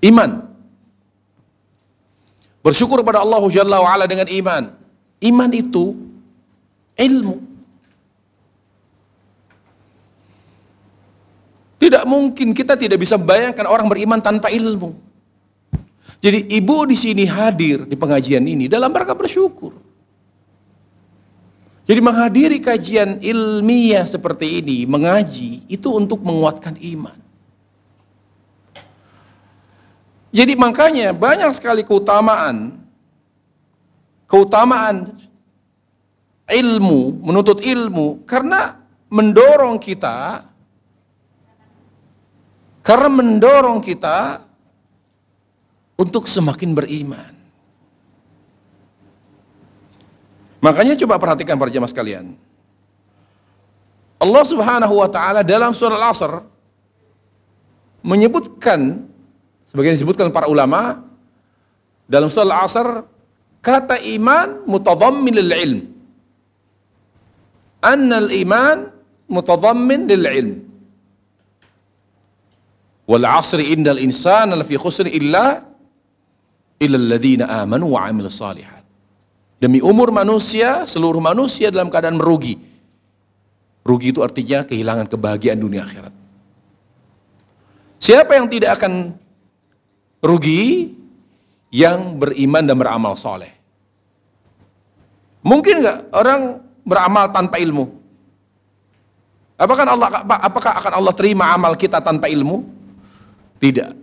Iman. Bersyukur pada Allah Jalla wa'ala dengan iman. Iman itu ilmu. Tidak mungkin kita tidak bisa bayangkan orang beriman tanpa ilmu. Jadi ibu di sini hadir di pengajian ini dalam rangka bersyukur. Jadi menghadiri kajian ilmiah seperti ini, mengaji itu untuk menguatkan iman. Jadi makanya banyak sekali keutamaan keutamaan ilmu, menuntut ilmu karena mendorong kita karena mendorong kita untuk semakin beriman. Makanya coba perhatikan para jemaah sekalian. Allah Subhanahu wa taala dalam surah Al-Asr menyebutkan Sebagian disebutkan para ulama dalam surah Al-Asr kata iman mutadhammin lil ilm. Anna al-iman mutadhammin lil ilm. Wal 'asri innal insana lafi khusr illa illa alladhina amanu wa amil salihat Demi umur manusia, seluruh manusia dalam keadaan merugi. Rugi itu artinya kehilangan kebahagiaan dunia akhirat. Siapa yang tidak akan rugi yang beriman dan beramal soleh. Mungkin nggak orang beramal tanpa ilmu? Apakah Allah apakah akan Allah terima amal kita tanpa ilmu? Tidak.